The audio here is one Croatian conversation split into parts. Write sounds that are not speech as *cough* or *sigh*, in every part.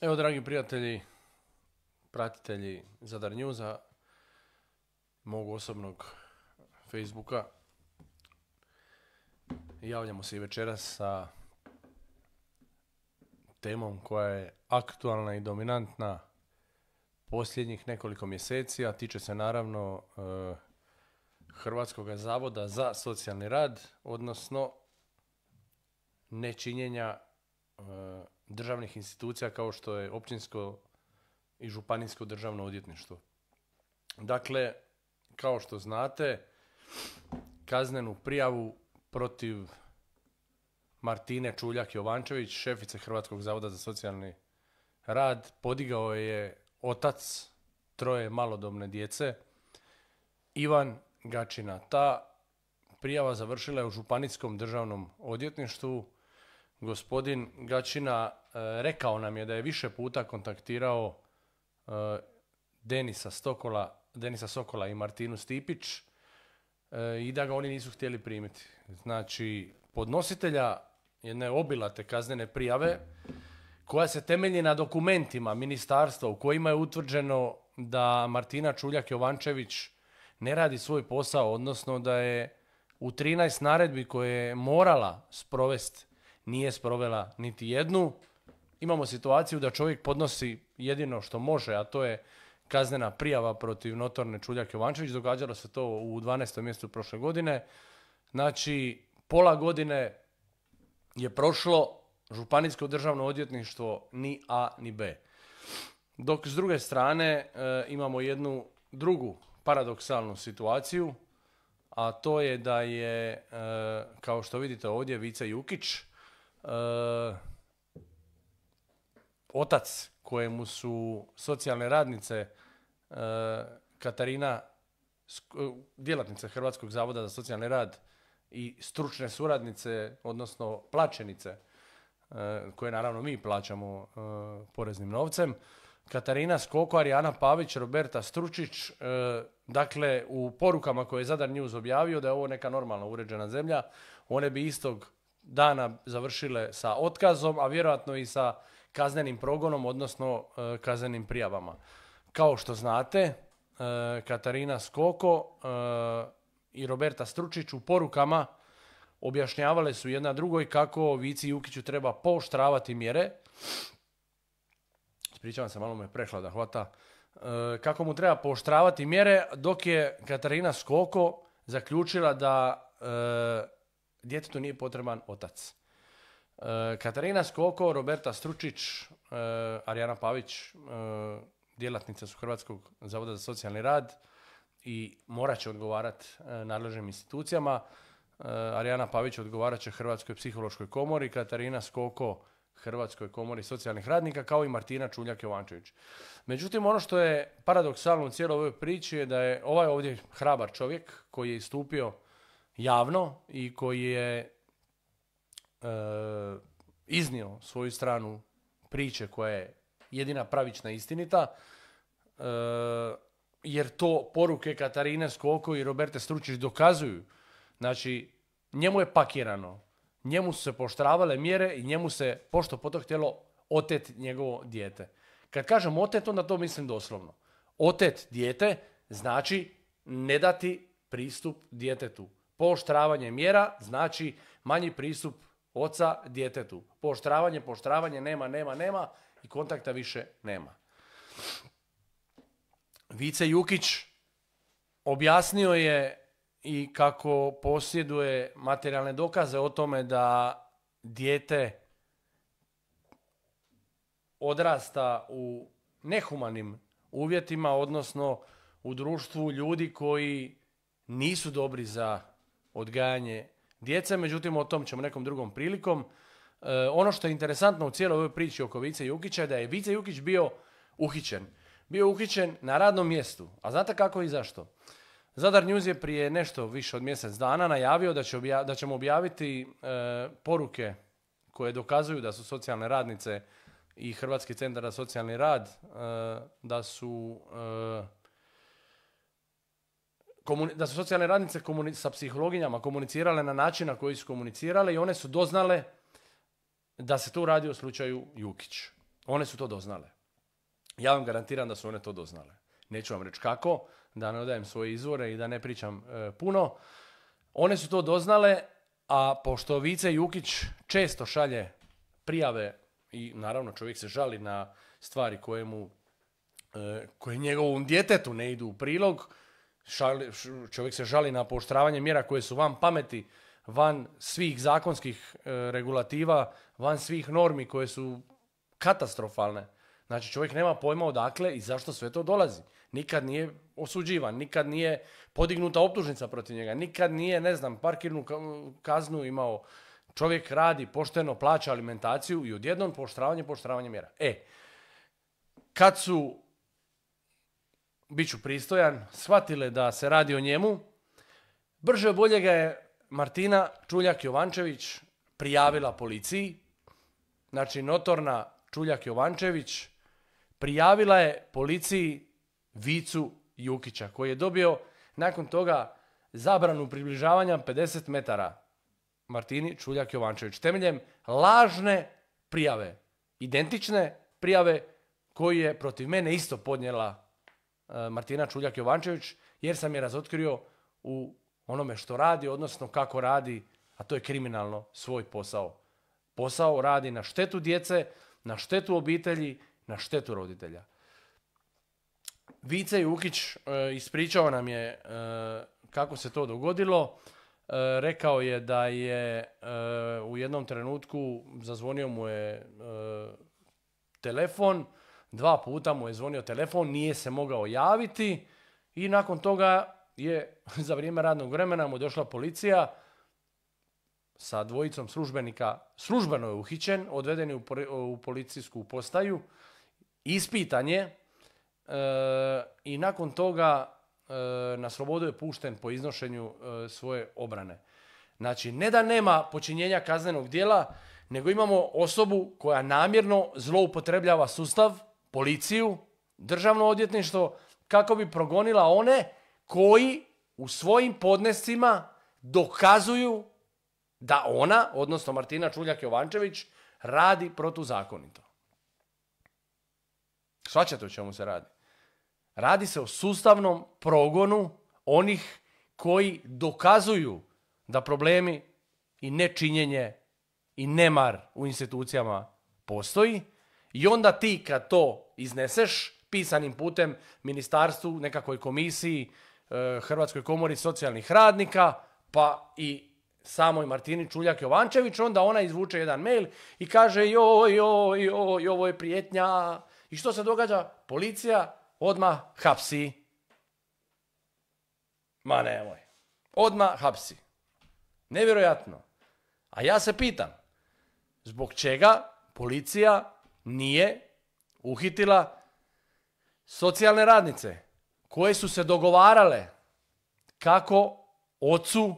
Evo, dragi prijatelji, pratitelji Zadar Newsa, mog osobnog Facebooka, javljamo se i večeras sa temom koja je aktualna i dominantna posljednjih nekoliko mjeseci, a tiče se naravno eh, hrvatskoga Hrvatskog zavoda za socijalni rad, odnosno nečinjenja E, državnih institucija kao što je općinsko i županijsko državno odvjetništvo. Dakle, kao što znate, kaznenu prijavu protiv Martine Čuljak Jovančević, šefice Hrvatskog zavoda za socijalni rad, podigao je otac troje malodobne djece, Ivan Gačina. Ta prijava završila je u Županijskom državnom odvjetništvu gospodin Gačina e, rekao nam je da je više puta kontaktirao e, Denisa, Stokola, Denisa Sokola i Martinu Stipić e, i da ga oni nisu htjeli primiti. Znači, podnositelja jedne obilate kaznene prijave koja se temelji na dokumentima ministarstva u kojima je utvrđeno da Martina Čuljak Jovančević ne radi svoj posao, odnosno da je u 13 naredbi koje je morala sprovesti nije sprovela niti jednu. Imamo situaciju da čovjek podnosi jedino što može, a to je kaznena prijava protiv notorne Čuljak Jovančević. Događalo se to u 12. mjestu prošle godine. Znači, pola godine je prošlo Županijsko državno odjetništvo ni A ni B. Dok s druge strane e, imamo jednu drugu paradoksalnu situaciju, a to je da je, e, kao što vidite ovdje, Vice Jukić, E, otac kojemu su socijalne radnice e, Katarina, e, djelatnice Hrvatskog zavoda za socijalni rad i stručne suradnice, odnosno plaćenice, koje naravno mi plaćamo poreznim novcem, Katarina Skoko, Arijana Pavić, Roberta Stručić, dakle u porukama koje je Zadar News objavio da je ovo neka normalna uređena zemlja, one bi istog dana završile sa otkazom, a vjerojatno i sa kaznenim progonom, odnosno e, kaznenim prijavama. Kao što znate, e, Katarina Skoko e, i Roberta Stručić u porukama objašnjavale su jedna drugoj kako Vici Jukiću treba poštravati mjere. Spričavam se, malo me prešla da hvata. Kako mu treba poštravati mjere, dok je Katarina Skoko zaključila da djetetu nije potreban otac. E, Katarina Skoko, Roberta Stručić, e, Arijana Pavić, e, djelatnica su Hrvatskog zavoda za socijalni rad i morat će odgovarati nadležnim institucijama. Arijana Pavić odgovarat će Hrvatskoj psihološkoj komori, Katarina Skoko Hrvatskoj komori socijalnih radnika, kao i Martina Čuljak-Jovančević. Međutim, ono što je paradoksalno u cijeloj ovoj priči je da je ovaj ovdje hrabar čovjek koji je istupio javno i koji je e, iznio svoju stranu priče koja je jedina pravična istinita, e, jer to poruke Katarine Skoko i Roberte Stručić dokazuju. Znači, njemu je pakirano, njemu su se poštravale mjere i njemu se pošto poto htjelo otet njegovo dijete. Kad kažem otet, onda to mislim doslovno. Otet dijete znači ne dati pristup djetetu. Poštravanje mjera znači manji pristup oca djetetu. Poštravanje, poštravanje, nema, nema, nema i kontakta više nema. Vice Jukić objasnio je i kako posjeduje materijalne dokaze o tome da dijete odrasta u nehumanim uvjetima, odnosno u društvu ljudi koji nisu dobri za odgajanje djece, međutim o tom ćemo nekom drugom prilikom. E, ono što je interesantno u cijeloj ovoj priči oko Vice Jukića je da je Vice Jukić bio uhićen. Bio uhićen na radnom mjestu. A znate kako i zašto? Zadar News je prije nešto više od mjesec dana najavio da, će da ćemo objaviti e, poruke koje dokazuju da su socijalne radnice i Hrvatski centar za socijalni rad e, da su da su socijalne radnice sa psihologinjama komunicirale na način na koji su komunicirale i one su doznale da se tu radi u slučaju Jukić. One su to doznale. Ja vam garantiram da su one to doznale. Neću vam reći kako, da ne odajem svoje izvore i da ne pričam e, puno. One su to doznale, a pošto Vice Jukić često šalje prijave i naravno čovjek se žali na stvari koje e, koje njegovom djetetu ne idu u prilog, čovjek se žali na poštravanje mjera koje su van pameti, van svih zakonskih e, regulativa, van svih normi koje su katastrofalne. Znači čovjek nema pojma odakle i zašto sve to dolazi. Nikad nije osuđivan, nikad nije podignuta optužnica protiv njega, nikad nije, ne znam, parkirnu kaznu imao. Čovjek radi pošteno, plaća alimentaciju i odjednom poštravanje, poštravanje mjera. E, kad su bit ću pristojan, shvatile da se radi o njemu. Brže bolje ga je Martina Čuljak Jovančević prijavila policiji. Znači, notorna Čuljak Jovančević prijavila je policiji Vicu Jukića, koji je dobio nakon toga zabranu približavanja 50 metara Martini Čuljak Jovančević temeljem lažne prijave, identične prijave koju je protiv mene isto podnijela E, Martina Čuljak Jovančević, jer sam je razotkrio u onome što radi, odnosno kako radi, a to je kriminalno svoj posao. Posao radi na štetu djece, na štetu obitelji, na štetu roditelja. Vice Jukić e, ispričao nam je e, kako se to dogodilo. rekao je da je u jednom trenutku zazvonio mu je telefon dva puta mu je zvonio telefon, nije se mogao javiti i nakon toga je *laughs* za vrijeme radnog vremena mu došla policija sa dvojicom službenika. Službeno je uhićen, odveden je u policijsku postaju, ispitan je e, i nakon toga e, na slobodu je pušten po iznošenju e, svoje obrane. Znači, ne da nema počinjenja kaznenog dijela, nego imamo osobu koja namjerno zloupotrebljava sustav policiju, državno odjetništvo, kako bi progonila one koji u svojim podnescima dokazuju da ona, odnosno Martina Čuljak Jovančević, radi protuzakonito. Svačate o čemu se radi? Radi se o sustavnom progonu onih koji dokazuju da problemi i nečinjenje i nemar u institucijama postoji i onda ti kad to izneseš pisanim putem ministarstvu, nekakvoj komisiji, e, Hrvatskoj komori socijalnih radnika, pa i samoj Martini Čuljak Jovančević, onda ona izvuče jedan mail i kaže joj, joj, joj, ovo je prijetnja. I što se događa? Policija odmah hapsi. Ma nemoj. Odmah hapsi. Nevjerojatno. A ja se pitam, zbog čega policija nije uhitila socijalne radnice koje su se dogovarale kako ocu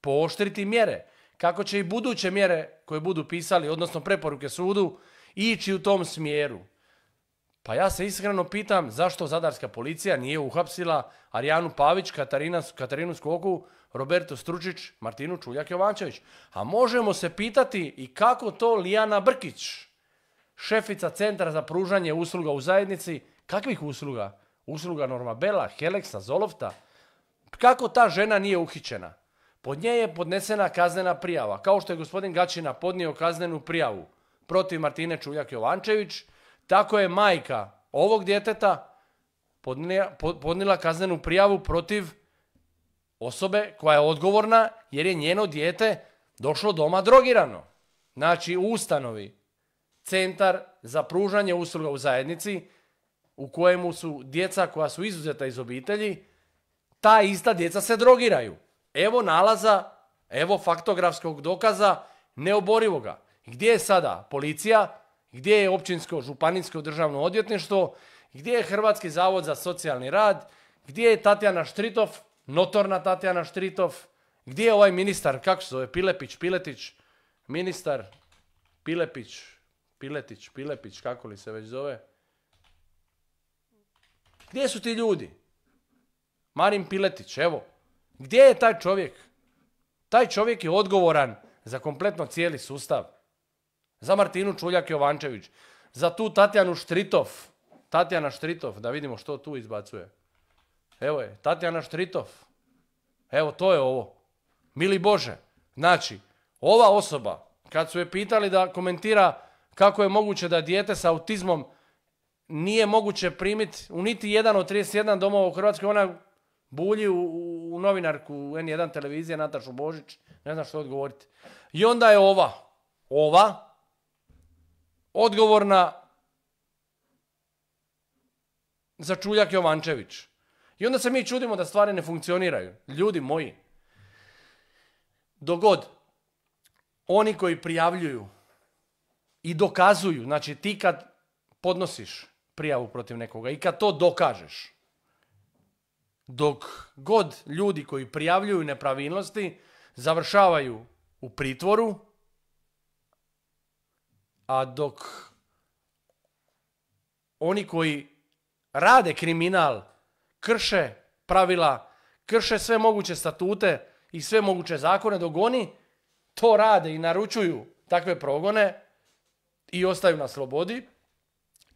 pooštriti mjere, kako će i buduće mjere koje budu pisali, odnosno preporuke sudu, ići u tom smjeru. Pa ja se iskreno pitam zašto zadarska policija nije uhapsila Arijanu Pavić, Katarinu Skoku, Roberto Stručić, Martinu Čuljak Jovančević. A možemo se pitati i kako to Lijana Brkić, šefica Centra za pružanje usluga u zajednici. Kakvih usluga? Usluga Normabela, Heleksa, Zolofta. Kako ta žena nije uhićena? Pod nje je podnesena kaznena prijava, kao što je gospodin Gačina podnio kaznenu prijavu protiv Martine Čuljak Jovančević, tako je majka ovog djeteta podnila kaznenu prijavu protiv osobe koja je odgovorna jer je njeno dijete došlo doma drogirano. Znači u ustanovi centar za pružanje usluga u zajednici u kojemu su djeca koja su izuzeta iz obitelji, ta ista djeca se drogiraju. Evo nalaza, evo faktografskog dokaza neoborivoga. Gdje je sada policija, gdje je općinsko županijsko državno odvjetništvo, gdje je Hrvatski zavod za socijalni rad, gdje je Tatjana Štritov, notorna Tatjana Štritov, gdje je ovaj ministar, kako se zove, Pilepić, Piletić, ministar Pilepić, Piletić, Pilepić, kako li se već zove. Gdje su ti ljudi? Marin Piletić, evo. Gdje je taj čovjek? Taj čovjek je odgovoran za kompletno cijeli sustav. Za Martinu Čuljak Jovančević. Za tu Tatjanu Štritov. Tatjana Štritov, da vidimo što tu izbacuje. Evo je, Tatjana Štritov. Evo, to je ovo. Mili Bože. Znači, ova osoba, kad su je pitali da komentira kako je moguće da dijete sa autizmom nije moguće primiti u niti jedan od 31 domova u Hrvatskoj, ona bulji u, u novinarku N1 televizije Natašu Božić, ne znam što odgovoriti. I onda je ova, ova, odgovorna za Čuljak Jovančević. I onda se mi čudimo da stvari ne funkcioniraju. Ljudi moji, dogod oni koji prijavljuju i dokazuju. Znači ti kad podnosiš prijavu protiv nekoga i kad to dokažeš, dok god ljudi koji prijavljuju nepravilnosti završavaju u pritvoru, a dok oni koji rade kriminal, krše pravila, krše sve moguće statute i sve moguće zakone, dok oni to rade i naručuju takve progone, i ostaju na slobodi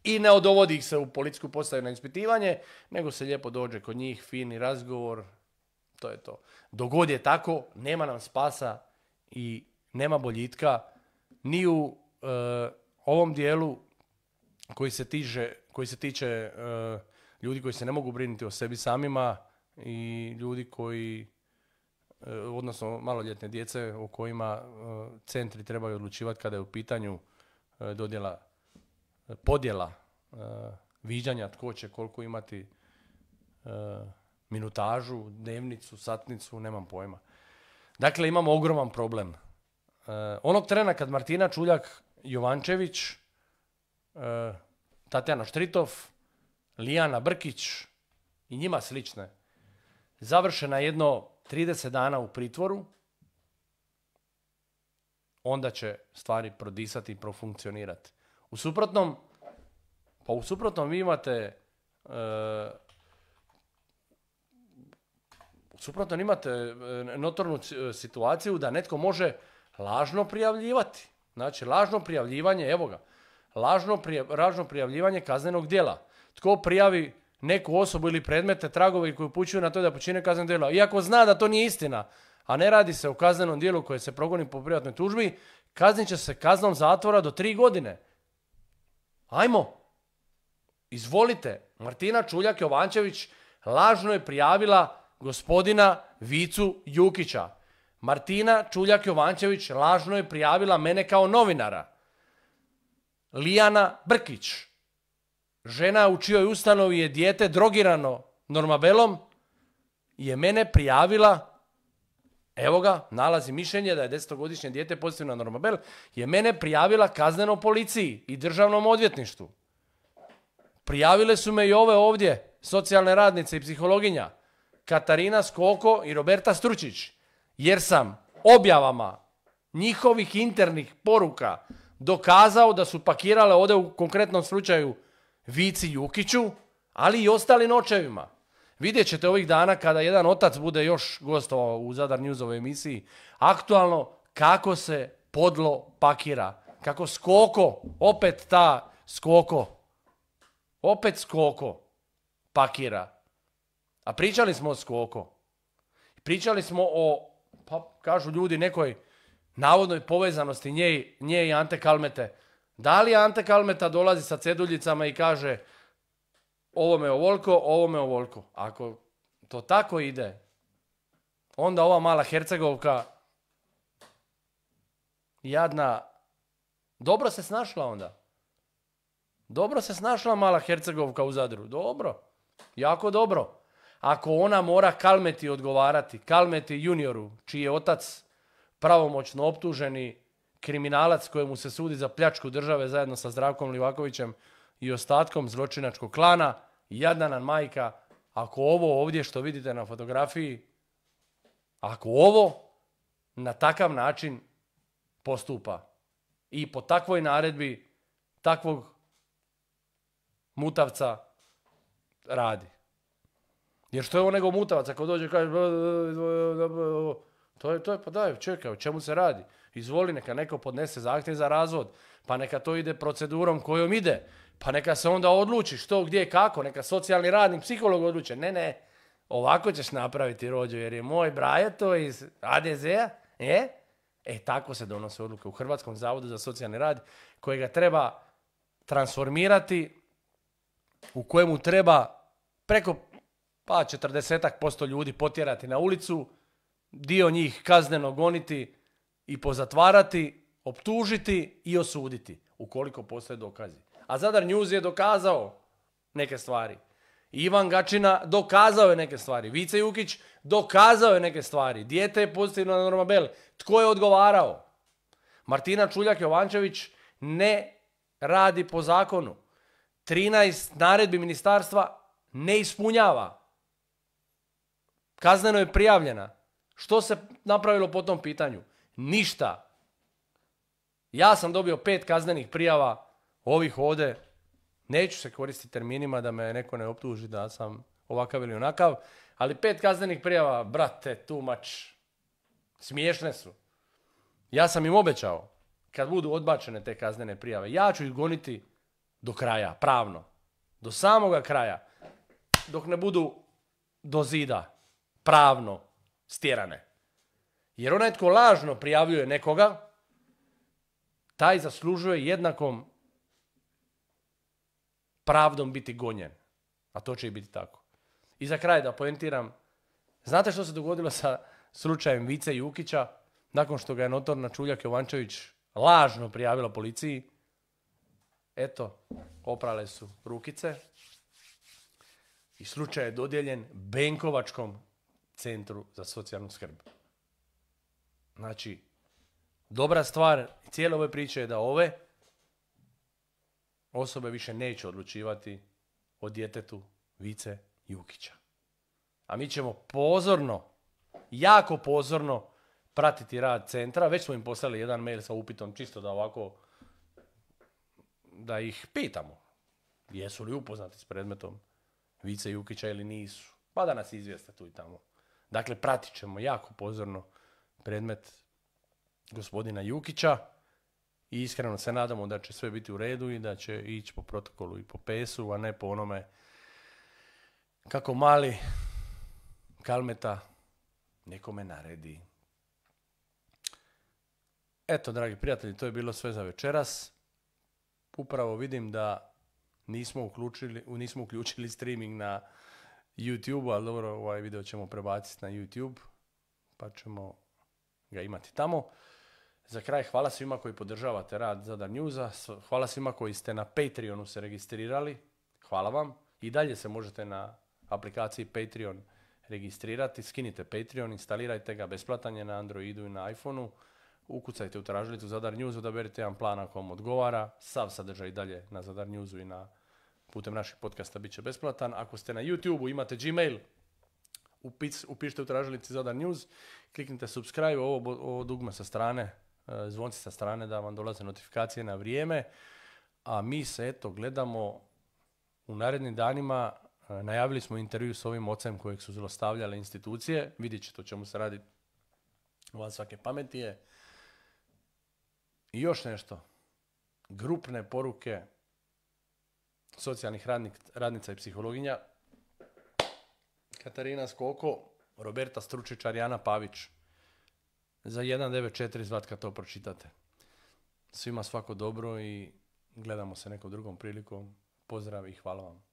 i ne odovodi ih se u policijsku postaju na ispitivanje, nego se lijepo dođe kod njih, fini razgovor, to je to. Dogod je tako, nema nam spasa i nema boljitka ni u eh, ovom dijelu koji se, tiže, koji se tiče eh, ljudi koji se ne mogu brinuti o sebi samima i ljudi koji eh, odnosno maloljetne djece o kojima centri trebaju odlučivati kada je u pitanju E, dodjela, e, podjela e, viđanja tko će koliko imati minutažu, dnevnicu, satnicu, nemam pojma. Dakle, imamo ogroman problem. Onog trena kad Martina Čuljak, Jovančević, Tatjana Štritov, Lijana Brkić i njima slične, završena jedno 30 dana u pritvoru, onda će stvari prodisati i profunkcionirati. U suprotnom, pa u suprotnom vi imate uh, u suprotnom imate e, notornu e, situaciju da netko može lažno prijavljivati. Znači, lažno prijavljivanje, evo ga, lažno, lažno prijavljivanje kaznenog djela. Tko prijavi neku osobu ili predmete, tragovi koji upućuju na to da počine kazneno djelo, iako zna da to nije istina, a ne radi se o kaznenom dijelu koje se progoni po privatnoj tužbi, kaznit će se kaznom zatvora do tri godine. Ajmo, izvolite, Martina Čuljak Jovančević lažno je prijavila gospodina Vicu Jukića. Martina Čuljak Jovančević lažno je prijavila mene kao novinara. Lijana Brkić, žena u čijoj ustanovi je dijete drogirano normabelom, je mene prijavila Evo ga, nalazi mišljenje da je desetogodišnje dijete pozitivno na normabel, je mene prijavila kazneno policiji i državnom odvjetništvu. Prijavile su me i ove ovdje, socijalne radnice i psihologinja, Katarina Skoko i Roberta Stručić, jer sam objavama njihovih internih poruka dokazao da su pakirale ovdje u konkretnom slučaju Vici Jukiću, ali i ostalim očevima. Vidjet ćete ovih dana kada jedan otac bude još gostovao u Zadar ovoj emisiji, aktualno kako se podlo pakira. Kako skoko, opet ta skoko, opet skoko pakira. A pričali smo o skoko. Pričali smo o, pa kažu ljudi, nekoj navodnoj povezanosti nje, nje i Ante Kalmete. Da li Ante Kalmeta dolazi sa ceduljicama i kaže ovome ovoliko, ovome ovoliko. Ako to tako ide, onda ova mala Hercegovka jadna, dobro se snašla onda. Dobro se snašla mala Hercegovka u Zadru. Dobro. Jako dobro. Ako ona mora Kalmeti odgovarati, Kalmeti junioru, čiji je otac pravomoćno optuženi kriminalac kojemu se sudi za pljačku države zajedno sa Zdravkom Livakovićem, i ostatkom zločinačkog klana, jadna majka, ako ovo ovdje što vidite na fotografiji, ako ovo na takav način postupa i po takvoj naredbi takvog mutavca radi. Jer što je on nego mutavac ako dođe i kaže to je, to je, pa daj, čekaj, o čemu se radi? Izvoli, neka neko podnese zahtjev za razvod, pa neka to ide procedurom kojom ide. Pa neka se onda odluči što, gdje, kako, neka socijalni radnik, psiholog odluče. Ne, ne, ovako ćeš napraviti rođu jer je moj braja to iz ADZ-a, je? E, tako se donose odluke u Hrvatskom zavodu za socijalni rad kojega treba transformirati, u kojemu treba preko pa 40% ljudi potjerati na ulicu, dio njih kazneno goniti i pozatvarati, optužiti i osuditi ukoliko postoje dokazi. A Zadar News je dokazao neke stvari. Ivan Gačina dokazao je neke stvari. Vice Jukić dokazao je neke stvari. Dijete je pozitivno na Normabel. Tko je odgovarao? Martina Čuljak Jovančević ne radi po zakonu. 13 naredbi ministarstva ne ispunjava. Kazneno je prijavljena. Što se napravilo po tom pitanju? Ništa. Ja sam dobio pet kaznenih prijava ovih ovdje. Neću se koristiti terminima da me neko ne optuži da sam ovakav ili onakav. Ali pet kaznenih prijava, brate, tumač. Smiješne su. Ja sam im obećao, kad budu odbačene te kaznene prijave, ja ću ih goniti do kraja, pravno. Do samoga kraja. Dok ne budu do zida, pravno, stjerane. Jer onaj tko lažno prijavljuje nekoga, taj zaslužuje jednakom pravdom biti gonjen. A to će i biti tako. I za kraj da poentiram, znate što se dogodilo sa slučajem Vice Jukića nakon što ga je notorna Čuljak Jovančević lažno prijavila policiji? Eto, oprale su rukice i slučaj je dodijeljen Benkovačkom centru za socijalnu skrb. Znači, Dobra stvar cijele ove priče je da ove osobe više neće odlučivati o djetetu Vice Jukića. A mi ćemo pozorno, jako pozorno pratiti rad centra. Već smo im poslali jedan mail sa upitom, čisto da ovako, da ih pitamo. Jesu li upoznati s predmetom Vice Jukića ili nisu? Pa da nas izvijeste tu i tamo. Dakle, pratit ćemo jako pozorno predmet gospodina Jukića i iskreno se nadamo da će sve biti u redu i da će ići po protokolu i po pesu, a ne po onome kako mali kalmeta nekome naredi. Eto, dragi prijatelji, to je bilo sve za večeras. Upravo vidim da nismo uključili, nismo uključili streaming na YouTube, ali dobro, ovaj video ćemo prebaciti na YouTube, pa ćemo ga imati tamo. Za kraj, hvala svima koji podržavate rad Zadar njuza. hvala svima koji ste na Patreonu se registrirali, hvala vam. I dalje se možete na aplikaciji Patreon registrirati, skinite Patreon, instalirajte ga, besplatan na Androidu i na iPhoneu, ukucajte u tražilicu Zadar News, odaberite jedan plan ako vam odgovara, sav sadržaj dalje na Zadar Newsu i na putem naših podcasta bit će besplatan. Ako ste na YouTubeu imate Gmail, upis, upišite u tražilici Zadar News, kliknite subscribe, ovo, ovo dugme sa strane, e, zvonci sa strane da vam dolaze notifikacije na vrijeme, a mi se eto gledamo u narednim danima, e, najavili smo intervju s ovim ocem kojeg su zlostavljale institucije, vidjet ćete o čemu se radi vas svake pametije. I još nešto, grupne poruke socijalnih radnica i psihologinja, Katarina Skoko, Roberta Stručić, Arijana Pavić. Za 1.94 zvat kad to pročitate. Svima svako dobro i gledamo se nekom drugom prilikom. Pozdrav i hvala vam.